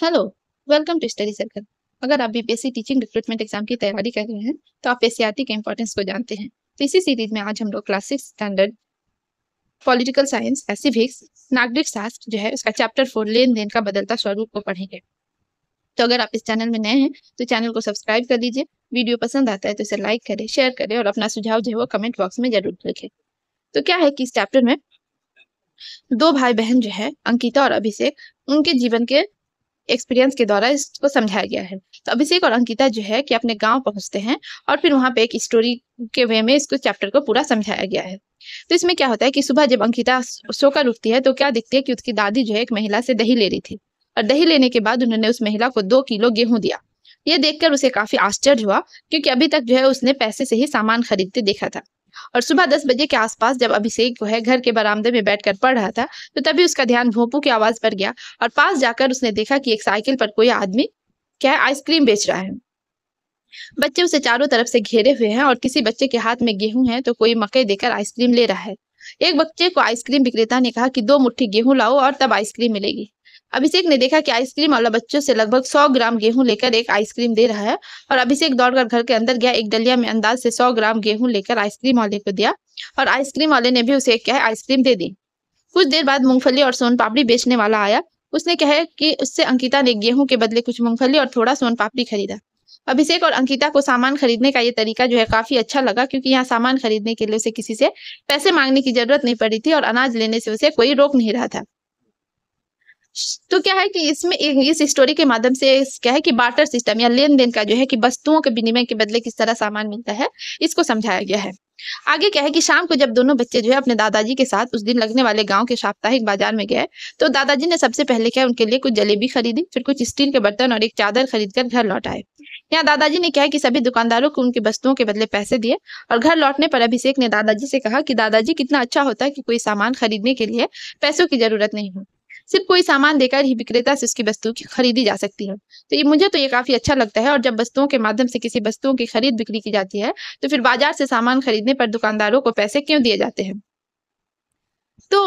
hello welcome to study circle अगर आप BPSC teaching recruitment exam की तैयारी कर रहे हैं तो आप एस e के इम्पोर्टेंस को जानते हैं तो इसी सीरीज में आज हम लोग class six standard political science civics नागरिक शास्त्र जो है उसका चैप्टर फोर लेन देन का बदलता स्वरूप को पढ़ेंगे तो अगर आप इस चैनल में नए हैं तो चैनल को सब्सक्राइब कर लीजिए वीडियो पसंद आता है तो इसे लाइक करें शेयर करें और अपना सुझाव जो है वो कमेंट बॉक्स में जरूर लिखें तो क्या है कि इस चैप्टर में दो भाई बहन जो है अंकिता और अभिषेक उनके जीवन के एक्सपीरियंस के द्वारा इसको समझाया गया है तो अभिषेक और अंकिता जो है कि अपने गांव पहुंचते हैं और फिर वहां पे एक स्टोरी के वे में इसको चैप्टर को पूरा समझाया गया है तो इसमें क्या होता है कि सुबह जब अंकिता सोकर उठती है तो क्या देखती है कि उसकी दादी जो है एक महिला से दही ले रही थी और दही लेने के बाद उन्होंने उस महिला को दो किलो गेहूं दिया ये देखकर उसे काफी आश्चर्य हुआ क्योंकि अभी तक जो है उसने पैसे से ही सामान खरीदते देखा था और सुबह दस बजे के आसपास जब अभिषेक जो है घर के बरामदे में बैठकर पढ़ रहा था तो तभी उसका ध्यान भोंपू की आवाज पर गया और पास जाकर उसने देखा कि एक साइकिल पर कोई आदमी क्या आइसक्रीम बेच रहा है बच्चे उसे चारों तरफ से घेरे हुए हैं और किसी बच्चे के हाथ में गेहूं है तो कोई मकई देकर आइसक्रीम ले रहा है एक बच्चे को आइसक्रीम विक्रेता ने कहा कि दो मुट्ठी गेहूं लाओ और तब आइसक्रीम मिलेगी अभिषेक ने देखा कि आइसक्रीम वाला बच्चों से लगभग सौ ग्राम गेहूं लेकर एक आइसक्रीम दे रहा है और अभिषेक दौड़कर घर के अंदर गया एक डलिया में अंदाज से सौ ग्राम गेहूं लेकर आइसक्रीम वाले को दिया और आइसक्रीम वाले ने भी उसे क्या आइसक्रीम दे दी कुछ देर बाद मूंगफली और सोन पापड़ी बेचने वाला आया उसने कहा कि उससे अंकिता ने गेहूं के बदले कुछ मूंगफली और थोड़ा सोन पापड़ी खरीदा अभिषेक और अंकिता को सामान खरीदने का ये तरीका जो है काफी अच्छा लगा क्योंकि यहाँ सामान खरीदने के लिए उसे किसी से पैसे मांगने की जरूरत नहीं पड़ी थी और अनाज लेने से उसे कोई रोक नहीं रहा था तो क्या है कि इसमें इस स्टोरी के माध्यम से क्या है कि बार्टर सिस्टम या लेन देन का जो है कि वस्तुओं के विनिमय के बदले किस तरह सामान मिलता है इसको समझाया गया है आगे क्या है कि शाम को जब दोनों बच्चे जो है अपने दादाजी के साथ उस दिन लगने वाले गांव के साप्ताहिक बाजार में गए तो दादाजी ने सबसे पहले क्या उनके लिए कुछ जलेबी खरीदी फिर कुछ स्टील के बर्तन और एक चादर खरीद कर घर लौट आए यहाँ दादाजी ने क्या है कि सभी दुकानदारों को उनकी वस्तुओं के बदले पैसे दिए और घर लौटने पर अभिषेक ने दादाजी से कहा कि दादाजी कितना अच्छा होता है कि कोई सामान खरीदने के लिए पैसों की जरूरत नहीं हो सिर्फ कोई सामान देकर ही विक्रेता से उसकी वस्तु की खरीदी जा सकती है तो ये मुझे तो ये काफी अच्छा लगता है और जब वस्तुओं के माध्यम से किसी वस्तुओं की खरीद बिक्री की जाती है तो फिर बाजार से सामान खरीदने पर दुकानदारों को पैसे क्यों दिए जाते हैं तो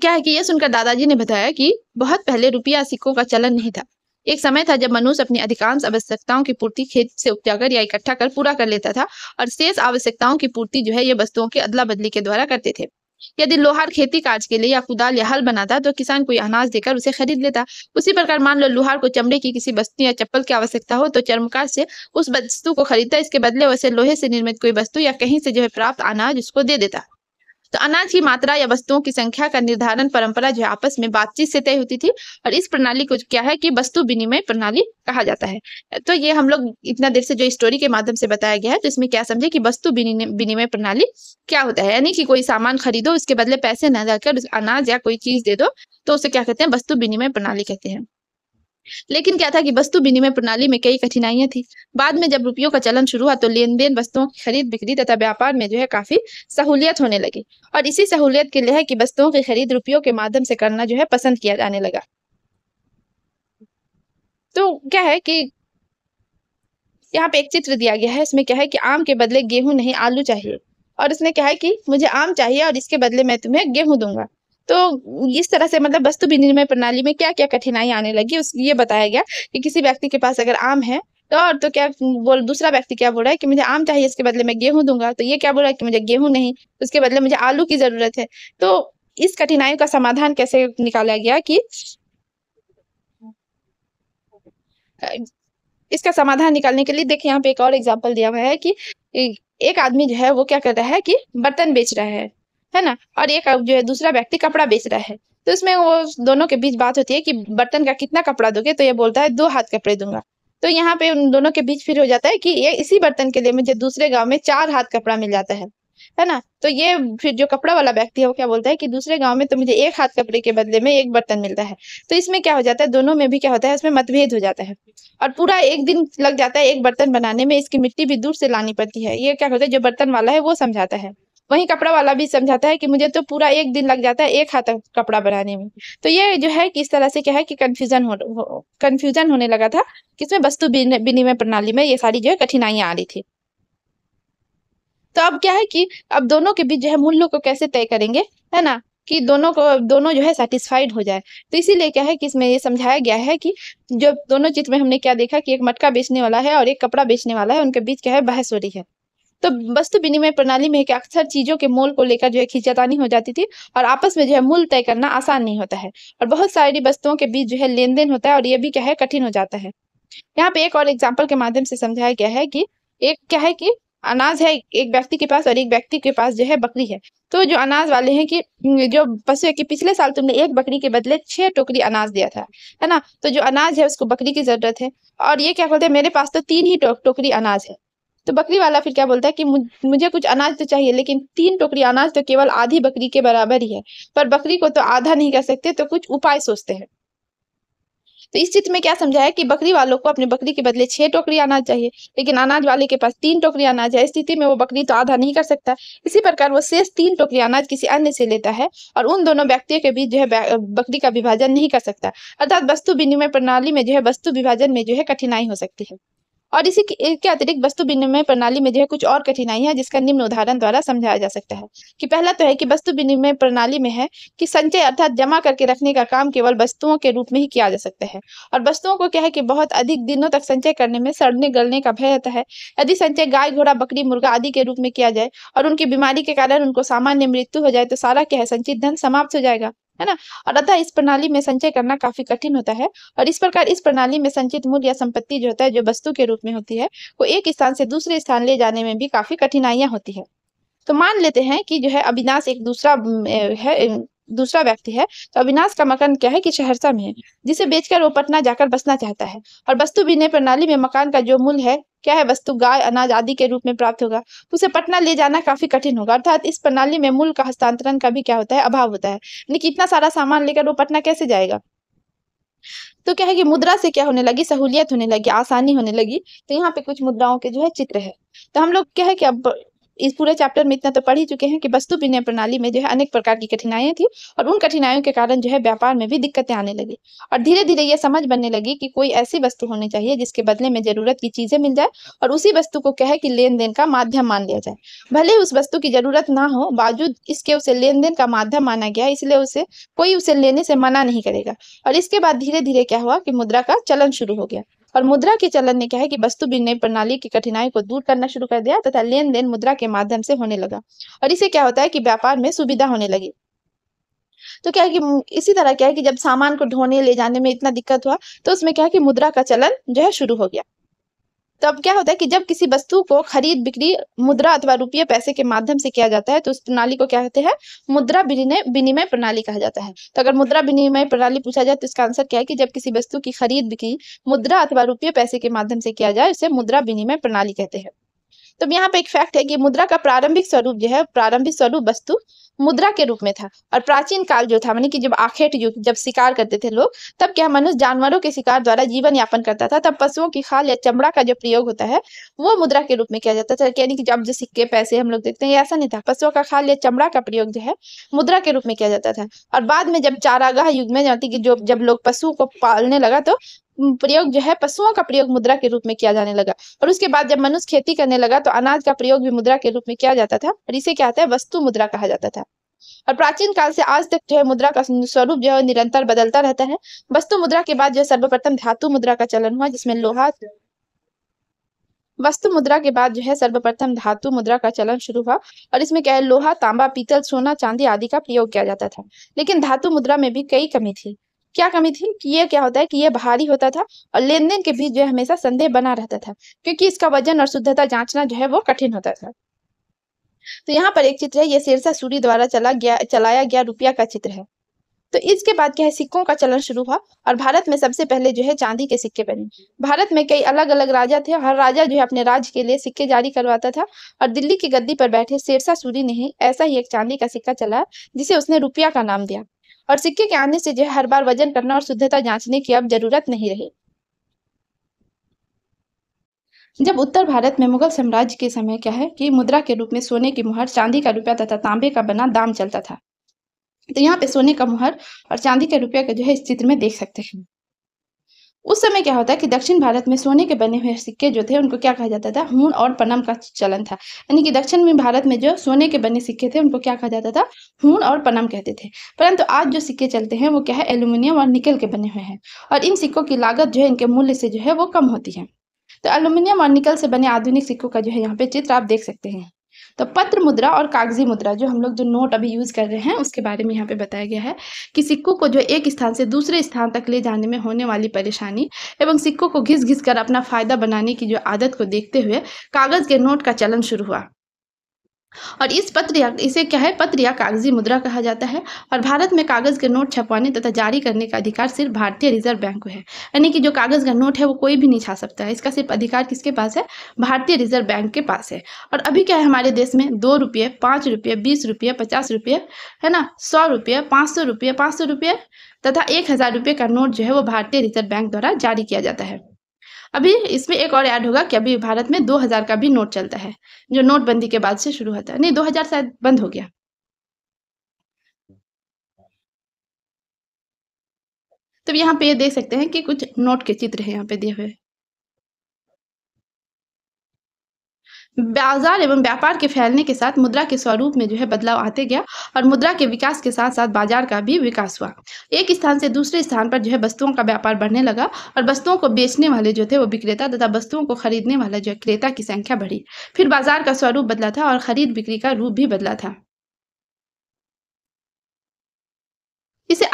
क्या है कि यह सुनकर दादाजी ने बताया कि बहुत पहले रुपया सिक्कों का चलन नहीं था एक समय था जब मनुष्य अपनी अधिकांश आवश्यकताओं की पूर्ति खेत से उपजाकर या इकट्ठा कर पूरा कर लेता था और शेष आवश्यकताओं की पूर्ति जो है ये वस्तुओं के अदला बदली के द्वारा करते थे यदि लोहार खेती काज के लिए या कुदाल या हल बनाता तो किसान कोई अनाज देकर उसे खरीद लेता उसी प्रकार मान लो लोहार को चमड़े की किसी वस्तु या चप्पल की आवश्यकता हो तो चर्मकार से उस वस्तु को खरीदता इसके बदले वैसे लोहे से निर्मित कोई वस्तु या कहीं से जो है प्राप्त अनाज उसको दे देता तो अनाज की मात्रा या वस्तुओं की संख्या का निर्धारण परंपरा जो आपस में बातचीत से तय होती थी और इस प्रणाली को क्या है कि वस्तु विनिमय प्रणाली कहा जाता है तो ये हम लोग इतना देर से जो स्टोरी के माध्यम से बताया गया है तो इसमें क्या समझे कि वस्तु विनिमय प्रणाली क्या होता है यानी कि कोई सामान खरीदो उसके बदले पैसे न देकर अनाज या कोई चीज दे दो तो उसे क्या कहते हैं वस्तु विनिमय प्रणाली कहते हैं लेकिन क्या था कि वस्तु विनिमय प्रणाली में कई कठिनाइयां थी बाद में जब रुपयों का चलन शुरू हुआ तो लेन देन वस्तुओं की खरीद बिक्री तथा व्यापार में जो है काफी सहूलियत होने लगी और इसी सहूलियत के लिए है कि वस्तुओं की खरीद रुपयों के माध्यम से करना जो है पसंद किया जाने लगा तो क्या है कि यहाँ पे एक चित्र दिया गया है इसमें क्या है कि आम के बदले गेहूं नहीं आलू चाहिए और उसने कहा है कि मुझे आम चाहिए और इसके बदले मैं तुम्हें गेहूं दूंगा तो इस तरह से मतलब वस्तु विनिमय प्रणाली में क्या क्या कठिनाई आने लगी उस ये बताया गया कि किसी व्यक्ति के पास अगर आम है तो और तो क्या बोल दूसरा व्यक्ति क्या बोल रहा है कि मुझे आम चाहिए इसके बदले मैं गेहूं दूंगा तो ये क्या बोल रहा है कि मुझे गेहूं नहीं उसके तो बदले मुझे आलू की जरूरत है तो इस कठिनाई का समाधान कैसे निकाला गया कि इसका समाधान निकालने के लिए देखिए यहाँ पे एक और एग्जाम्पल दिया हुआ है कि एक आदमी जो है वो क्या कर रहा है कि बर्तन बेच रहा है है ना और एक जो है दूसरा व्यक्ति कपड़ा बेच रहा है तो इसमें वो दोनों के बीच बात होती है कि बर्तन का कितना कपड़ा दोगे तो ये बोलता है दो हाथ कपड़े दूंगा तो यहाँ पे उन दोनों के बीच फिर हो जाता है कि ये इसी बर्तन के लिए मुझे दूसरे गांव में चार हाथ कपड़ा मिल जाता है है ना तो ये फिर जो कपड़ा वाला व्यक्ति है वो क्या बोलता है कि दूसरे गांव में तो मुझे एक हाथ कपड़े के बदले में एक बर्तन मिलता है तो इसमें क्या हो जाता है दोनों में भी क्या होता है इसमें मतभेद हो जाता है और पूरा एक दिन लग जाता है एक बर्तन बनाने में इसकी मिट्टी भी दूर से लानी पड़ती है ये क्या होता है जो बर्तन वाला है वो समझाता है वहीं कपड़ा वाला भी समझाता है कि मुझे तो पूरा एक दिन लग जाता है एक हाथ कपड़ा बनाने में तो ये जो है कि इस तरह से क्या है कि कन्फ्यूजन हो कन्फ्यूजन होने लगा था कि इसमें वस्तु विनिमय प्रणाली में ये सारी जो है कठिनाइयां आ रही थी तो अब क्या है कि अब दोनों के बीच जो है मूल्यों को कैसे तय करेंगे है ना कि दोनों को दोनों जो है सेटिस्फाइड हो जाए तो इसीलिए क्या है कि इसमें ये समझाया गया है कि जो दोनों चित्र में हमने क्या देखा कि एक मटका बेचने वाला है और एक कपड़ा बेचने वाला है उनके बीच क्या है बहस हो रही है तो वस्तु विनिमय प्रणाली में अक्सर चीजों के मोल को लेकर जो है खींचातानी हो जाती थी और आपस में जो है मूल तय करना आसान नहीं होता है और बहुत सारी वस्तुओं के बीच जो है लेन देन होता है और ये भी क्या है कठिन हो जाता है यहाँ पे एक और एग्जाम्पल के माध्यम से समझाया गया है कि एक क्या है कि अनाज है एक व्यक्ति के पास और एक व्यक्ति के पास जो है बकरी है तो जो अनाज वाले हैं कि जो पशु है कि पिछले साल तुमने एक बकरी के बदले छह टोकरी अनाज दिया था है ना तो जो अनाज है उसको बकरी की जरूरत है और ये क्या बोलते हैं मेरे पास तो तीन ही टोकरी अनाज है तो बकरी वाला फिर क्या बोलता है कि मुझे कुछ अनाज तो चाहिए लेकिन तीन टोकरी अनाज तो केवल आधी बकरी के बराबर ही है पर बकरी को तो आधा नहीं कर सकते तो कुछ उपाय सोचते हैं तो इस चित्र में क्या समझा है कि बकरी वालों को अपने बकरी के बदले छह टोकरी अनाज चाहिए लेकिन अनाज वाले के पास तीन टोकरी अनाज है स्थिति में वो बकरी तो आधा नहीं कर सकता इसी प्रकार वो शेष तीन टोकरी अनाज किसी अन्य से लेता है और उन दोनों व्यक्तियों के बीच जो है बकरी का विभाजन नहीं कर सकता अर्थात वस्तु विनिमय प्रणाली में जो है वस्तु विभाजन में जो है कठिनाई हो सकती है और इसी के अतिरिक्त वस्तु विनिमय प्रणाली में जो है कुछ और कठिनाइयां जिसका निम्न उदाहरण द्वारा समझाया जा सकता है कि पहला तो है कि वस्तु विनिमय प्रणाली में है कि संचय अर्थात जमा करके रखने का काम केवल वस्तुओं के रूप में ही किया जा सकता है और वस्तुओं को क्या है कि बहुत अधिक दिनों तक संचय करने में सड़ने गलने का भय रहता है यदि संचय गाय घोड़ा बकरी मुर्गा आदि के रूप में किया जाए और उनकी बीमारी के कारण उनको सामान्य मृत्यु हो जाए तो सारा क्या है संचित धन समाप्त हो जाएगा है ना और अतः इस प्रणाली में संचय करना काफी कठिन होता है और इस प्रकार इस प्रणाली में संचित मूल या संपत्ति जो होता है जो वस्तु के रूप में होती है वो एक स्थान से दूसरे स्थान ले जाने में भी काफी कठिनाइयां होती है तो मान लेते हैं कि जो है अविनाश एक दूसरा है दूसरा व्यक्ति है तो अविनाश का मकान क्या है कि सहरसा में है जिसे बेचकर वो पटना जाकर बसना चाहता है और वस्तु विनय प्रणाली में मकान का जो मूल्य है क्या है वस्तु गाय अनाज आदि के रूप में प्राप्त होगा तो उसे पटना ले जाना काफी कठिन होगा अर्थात इस प्रणाली में मूल का हस्तांतरण का भी क्या होता है अभाव होता है यानी कि इतना सारा सामान लेकर वो पटना कैसे जाएगा तो क्या है कि मुद्रा से क्या होने लगी सहूलियत होने लगी आसानी होने लगी तो यहाँ पे कुछ मुद्राओं के जो है चित्र है तो हम लोग क्या है कि अब इस पूरे चैप्टर में इतना तो पढ़ ही चुके हैं कि वस्तु तो विनय प्रणाली में जो है अनेक प्रकार की कठिनाइयां थी और उन कठिनाइयों के कारण जो है व्यापार में भी दिक्कतें आने लगी और धीरे धीरे ये समझ बनने लगी कि कोई ऐसी वस्तु होनी चाहिए जिसके बदले में जरूरत की चीजें मिल जाए और उसी वस्तु को कहे की लेन देन का माध्यम मान लिया जाए भले उस वस्तु की जरूरत ना हो बावजूद इसके उसे लेन देन का माध्यम माना गया इसलिए उसे कोई उसे लेने से मना नहीं करेगा और इसके बाद धीरे धीरे क्या हुआ कि मुद्रा का चलन शुरू हो गया और मुद्रा के चलन ने क्या है कि वस्तु विनिमय प्रणाली की कठिनाई को दूर करना शुरू कर दिया तथा लेन देन मुद्रा के माध्यम से होने लगा और इसे क्या होता है कि व्यापार में सुविधा होने लगी तो क्या है कि इसी तरह क्या है कि जब सामान को ढोने ले जाने में इतना दिक्कत हुआ तो उसमें क्या है कि मुद्रा का चलन जो है शुरू हो गया तब क्या होता है कि जब किसी वस्तु को खरीद बिक्री मुद्रा अथवा रुपये पैसे के माध्यम से किया जाता है तो उस प्रणाली को क्या कहते हैं मुद्रा विनिमय प्रणाली कहा जाता है तो अगर मुद्रा विनिमय प्रणाली पूछा जाए तो इसका आंसर क्या है कि जब किसी वस्तु की खरीद बिक्री मुद्रा अथवा रुपये पैसे के माध्यम से किया जाए उसे मुद्रा विनिमय प्रणाली कहते हैं तो यहाँ पे एक फैक्ट है कि मुद्रा का प्रारंभिक स्वरूप जो है प्रारंभिक स्वरूप वस्तु मुद्रा के रूप में था और प्राचीन काल जो था मानी कि जब आखेट युग जब शिकार करते थे लोग तब क्या मनुष्य जानवरों के शिकार द्वारा जीवन यापन करता था तब पशुओं की खाल या चमड़ा का जो प्रयोग होता है वो मुद्रा के रूप में किया जाता था यानी कि जब जो सिक्के पैसे हम लोग देखते हैं ऐसा नहीं था पशुओं का खाल या चमड़ा का प्रयोग जो है मुद्रा के रूप में किया जाता था और बाद में जब चारागाह युग में जाती कि जो जब लोग पशुओं को पालने लगा तो प्रयोग जो है पशुओं का प्रयोग मुद्रा के रूप में किया जाने लगा और उसके बाद जब मनुष्य खेती करने लगा तो अनाज का प्रयोग भी मुद्रा के रूप में किया जाता था और इसे क्या आता है वस्तु मुद्रा कहा जाता था और प्राचीन काल से आज तक जो है मुद्रा का स्वरूप जो है निरंतर बदलता रहता है वस्तु मुद्रा के बाद जो है सर्वप्रथम धातु मुद्रा का चलन हुआ जिसमें लोहा वस्तु मुद्रा के बाद जो है सर्वप्रथम धातु मुद्रा का चलन शुरू हुआ और इसमें क्या है लोहा तांबा पीतल सोना चांदी आदि का प्रयोग किया जाता था लेकिन धातु मुद्रा में भी कई कमी थी क्या कमी थी कि ये क्या होता है कि ये भारी होता था और लेन देन के बीच जो है हमेशा संदेह बना रहता था क्योंकि इसका वजन और शुद्धता जांचना जो है वो कठिन होता था तो यहाँ पर एक चित्र है ये शेरशाह सूरी द्वारा चला गया चलाया गया रुपया का चित्र है तो इसके बाद क्या है सिक्कों का चलन शुरू हुआ और भारत में सबसे पहले जो है चांदी के सिक्के बने भारत में कई अलग अलग राजा थे हर राजा जो है अपने राज्य के लिए सिक्के जारी करवाता था और दिल्ली की गद्दी पर बैठे शेरशाह सूरी ने ही ऐसा ही एक चांदी का सिक्का चला जिसे उसने रुपया का नाम दिया और सिक्के के आने से जो हर बार वजन करना और शुद्धता जांचने की अब जरूरत नहीं रही जब उत्तर भारत में मुगल साम्राज्य के समय क्या है कि मुद्रा के रूप में सोने की मुहर चांदी का रुपया तथा तांबे का बना दाम चलता था तो यहाँ पे सोने का मुहर और चांदी का रुपया का जो है इस चित्र में देख सकते हैं उस समय क्या होता है कि दक्षिण भारत में सोने के बने हुए सिक्के जो थे उनको क्या कहा जाता था हूण और पनम का चलन था यानी कि दक्षिण में भारत में जो सोने के बने सिक्के थे उनको क्या कहा जाता था हूण और पनम कहते थे परंतु आज जो सिक्के चलते हैं वो क्या है एल्यूमिनियम और निकल के बने हुए हैं और इन सिक्कों की लागत जो है इनके मूल्य से जो है वो कम होती है तो एल्यूमिनियम और निकल से बने आधुनिक सिक्कों का जो है यहाँ पे चित्र आप देख सकते हैं तो पत्र मुद्रा और कागजी मुद्रा जो हम लोग जो नोट अभी यूज़ कर रहे हैं उसके बारे में यहाँ पे बताया गया है कि सिक्कों को जो एक स्थान से दूसरे स्थान तक ले जाने में होने वाली परेशानी एवं सिक्कों को घिस घिस कर अपना फ़ायदा बनाने की जो आदत को देखते हुए कागज़ के नोट का चलन शुरू हुआ और इस पत्र या इसे क्या है पत्र या कागजी मुद्रा कहा जाता है और भारत में कागज़ के नोट छपवाने तथा जारी करने का अधिकार सिर्फ भारतीय रिजर्व बैंक को है यानी कि जो कागज़ का नोट है वो कोई भी नहीं छा सकता है इसका सिर्फ अधिकार किसके पास है भारतीय रिजर्व बैंक के पास है और अभी क्या है हमारे देश में दो रुपये पाँच रुपये बीस रुपये पचास रुपये है ना सौ रुपये पाँच सौ रुपये पाँच सौ रुपये तथा एक हज़ार रुपये का नोट जो है वो भारतीय रिजर्व बैंक द्वारा जारी किया जाता है अभी इसमें एक और ऐड होगा कि अभी भारत में 2000 का भी नोट चलता है जो नोटबंदी के बाद से शुरू होता है नहीं 2000 शायद बंद हो गया तो यहाँ पे ये देख सकते हैं कि कुछ नोट के चित्र है यहाँ पे दिए हुए बाजार एवं व्यापार के फैलने के साथ मुद्रा के स्वरूप में जो है बदलाव आते गया और मुद्रा के विकास के साथ साथ बाजार का भी विकास हुआ एक स्थान से दूसरे स्थान पर जो है वस्तुओं का व्यापार बढ़ने लगा और वस्तुओं को बेचने वाले जो थे वो विक्रेता तथा वस्तुओं को खरीदने वाला जो क्रेता की संख्या बढ़ी फिर बाजार का स्वरूप बदला था और खरीद बिक्री का रूप भी बदला था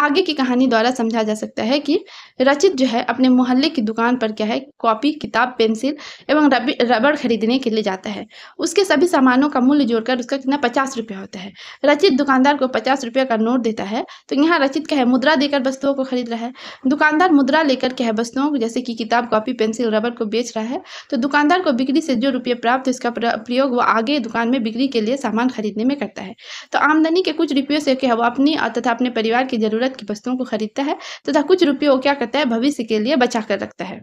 आगे की कहानी द्वारा समझा जा सकता है कि रचित जो है अपने मोहल्ले की दुकान पर क्या है कॉपी किताब पेंसिल एवं रबड़ खरीदने के लिए जाता है उसके सभी सामानों का मूल्य जोड़कर उसका कितना पचास रुपया होता है रचित दुकानदार को पचास रुपये का नोट देता है तो यहाँ रचित क्या है मुद्रा देकर वस्तुओं को खरीद रहा है दुकानदार मुद्रा लेकर क्या है वस्तुओं को जैसे कि किताब कॉपी पेंसिल रबड़ को बेच रहा है तो दुकानदार को बिक्री से जो रुपये प्राप्त है उसका प्रयोग वो आगे दुकान में बिक्री के लिए सामान खरीदने में करता है तो आमदनी के कुछ रुपयों से क्या वो अपनी तथा अपने परिवार की जरूरत जरूरत की वस्तुओं को खरीदता है तथा कुछ रुपये वो क्या करता है भविष्य के लिए बचा कर रखता है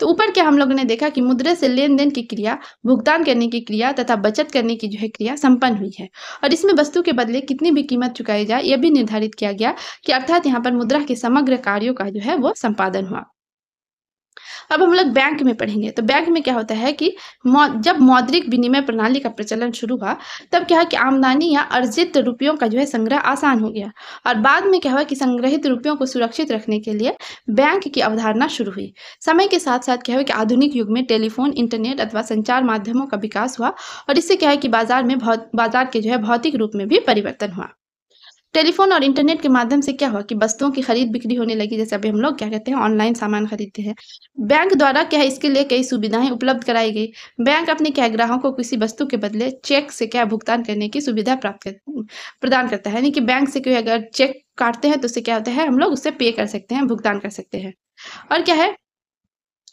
तो ऊपर क्या हम लोगों ने देखा कि मुद्रा से लेन देन की क्रिया भुगतान करने की क्रिया तथा बचत करने की जो है क्रिया संपन्न हुई है और इसमें वस्तु के बदले कितनी भी कीमत चुकाई जाए यह भी निर्धारित किया गया कि अर्थात यहाँ पर मुद्रा के समग्र कार्यों का जो है वो संपादन हुआ अब हम लोग बैंक में पढ़ेंगे तो बैंक में क्या होता है कि मौ, जब मौद्रिक विनिमय प्रणाली का प्रचलन शुरू हुआ तब क्या है कि आमदनी या अर्जित रुपयों का जो है संग्रह आसान हो गया और बाद में क्या हुआ कि संग्रहित रुपयों को सुरक्षित रखने के लिए बैंक की अवधारणा शुरू हुई समय के साथ साथ क्या हुआ कि आधुनिक युग में टेलीफोन इंटरनेट अथवा संचार माध्यमों का विकास हुआ और इससे क्या है कि बाजार में बाजार के जो है भौतिक रूप में भी परिवर्तन हुआ टेलीफोन और इंटरनेट के माध्यम से क्या हुआ कि वस्तुओं की खरीद बिक्री होने लगी जैसे अभी हम लोग क्या कहते हैं ऑनलाइन सामान खरीदते हैं बैंक द्वारा क्या है इसके लिए कई सुविधाएं उपलब्ध कराई गई बैंक अपने क्या ग्राहकों को किसी वस्तु के बदले चेक से क्या भुगतान करने की सुविधा प्राप्त कर, प्रदान करता है यानी कि बैंक से कोई अगर चेक काटते हैं तो उससे क्या होता है हम लोग उससे पे कर सकते हैं भुगतान कर सकते हैं और क्या है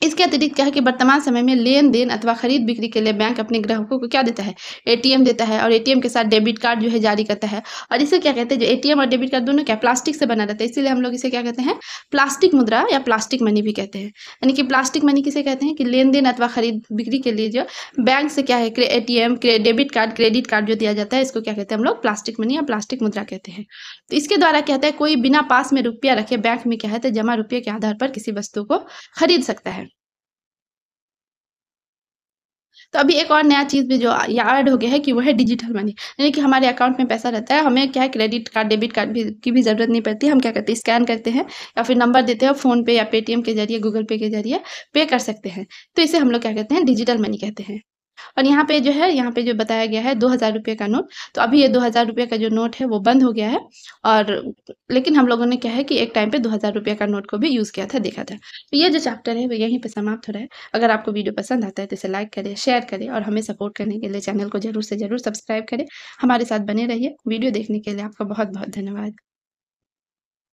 इसके अतिरिक्त क्या है कि वर्तमान समय में लेन देन अथवा खरीद बिक्री के लिए बैंक अपने ग्राहकों को क्या देता है एटीएम देता है और एटीएम के साथ डेबिट कार्ड जो है जारी करता है और इसे क्या कहते हैं जो एटीएम और डेबिट कार्ड दोनों क्या प्लास्टिक से बना रहता है इसीलिए हम लोग इसे क्या कहते हैं प्लास्टिक मुद्रा या प्लास्टिक मनी भी कहते हैं यानी कि प्लास्टिक मनी किसे कहते हैं कि लेन देन अथवा खरीद बिक्री के लिए जो बैंक से क्या है A T debit card credit card जो दिया जाता है इसको क्या कहते हैं हम लोग प्लास्टिक मनी या प्लास्टिक मुद्रा कहते हैं तो इसके द्वारा कहते हैं कोई बिना पास में रुपया रखे बैंक में क्या है तो जमा रुपये के आधार पर किसी वस्तु को खरीद सकता है तो अभी एक और नया चीज़ भी जो ऐड हो गया है कि वो है डिजिटल मनी यानी कि हमारे अकाउंट में पैसा रहता है हमें क्या है क्रेडिट कार्ड डेबिट कार्ड भी की भी ज़रूरत नहीं पड़ती हम क्या करते हैं स्कैन करते हैं या फिर नंबर देते हैं फ़ोनपे या पेटीएम के जरिए गूगल पे के जरिए पे कर सकते हैं तो इसे हम लोग क्या कहते हैं डिजिटल मनी कहते हैं और यहाँ पे जो है यहाँ पे जो बताया गया है दो हज़ार रुपये का नोट तो अभी ये दो हज़ार रुपये का जो नोट है वो बंद हो गया है और लेकिन हम लोगों ने क्या है कि एक टाइम पे दो हज़ार रुपये का नोट को भी यूज़ किया था देखा था तो ये जो चैप्टर है वो यहीं पर समाप्त हो रहा है अगर आपको वीडियो पसंद आता है तो इसे लाइक करें शेयर करें और हमें सपोर्ट करने के लिए चैनल को जरूर से ज़रूर सब्सक्राइब करें हमारे साथ बने रहिए वीडियो देखने के लिए आपका बहुत बहुत धन्यवाद